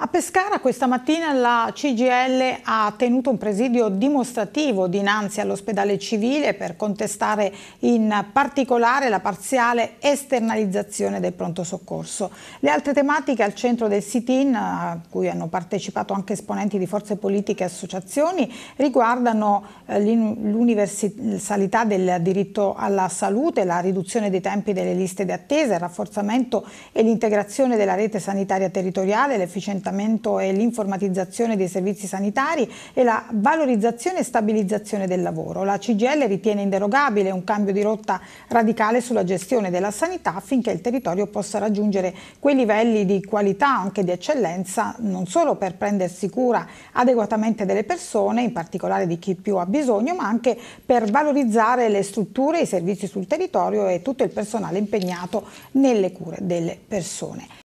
A Pescara questa mattina la CGL ha tenuto un presidio dimostrativo dinanzi all'ospedale civile per contestare in particolare la parziale esternalizzazione del pronto soccorso. Le altre tematiche al centro del sit-in, a cui hanno partecipato anche esponenti di forze politiche e associazioni, riguardano eh, l'universalità del diritto alla salute, la riduzione dei tempi delle liste di attesa, il rafforzamento e l'integrazione della rete sanitaria territoriale, l'efficienza trattamento e l'informatizzazione dei servizi sanitari e la valorizzazione e stabilizzazione del lavoro. La CGL ritiene inderogabile un cambio di rotta radicale sulla gestione della sanità affinché il territorio possa raggiungere quei livelli di qualità, anche di eccellenza, non solo per prendersi cura adeguatamente delle persone, in particolare di chi più ha bisogno, ma anche per valorizzare le strutture, i servizi sul territorio e tutto il personale impegnato nelle cure delle persone.